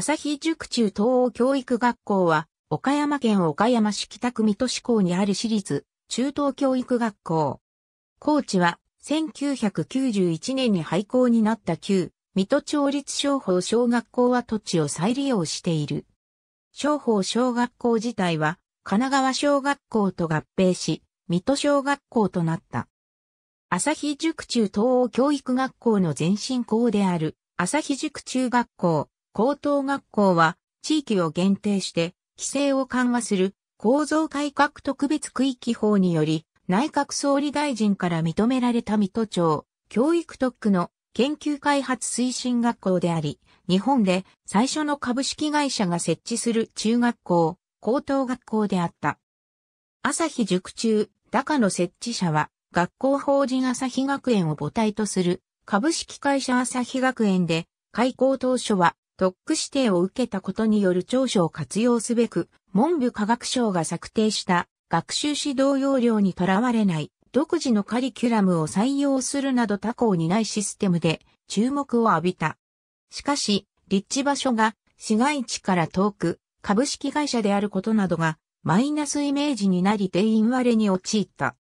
朝日塾中東欧教育学校は、岡山県岡山市北区水戸市港にある市立中東教育学校。校地は、1991年に廃校になった旧、水戸町立商法小学校は土地を再利用している。商法小学校自体は、神奈川小学校と合併し、水戸小学校となった。朝日塾中東欧教育学校の前身校である、朝日塾中学校、高等学校は地域を限定して規制を緩和する構造改革特別区域法により内閣総理大臣から認められた水戸町教育特区の研究開発推進学校であり、日本で最初の株式会社が設置する中学校、高等学校であった。朝日塾中、高の設置者は、学校法人朝日学園を母体とする株式会社朝日学園で、開校当初は特区指定を受けたことによる長所を活用すべく、文部科学省が策定した学習指導要領にとらわれない独自のカリキュラムを採用するなど他校にないシステムで注目を浴びた。しかし、立地場所が市街地から遠く株式会社であることなどがマイナスイメージになり定員割れに陥った。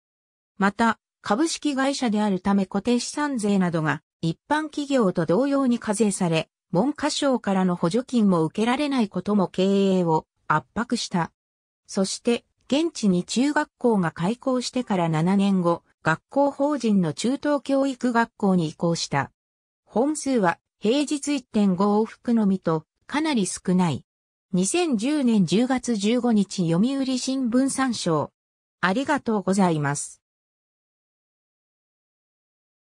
また、株式会社であるため固定資産税などが一般企業と同様に課税され、文科省からの補助金も受けられないことも経営を圧迫した。そして、現地に中学校が開校してから7年後、学校法人の中等教育学校に移行した。本数は平日1.5往復のみとかなり少ない。2010年10月15日読売新聞参照。ありがとうございます。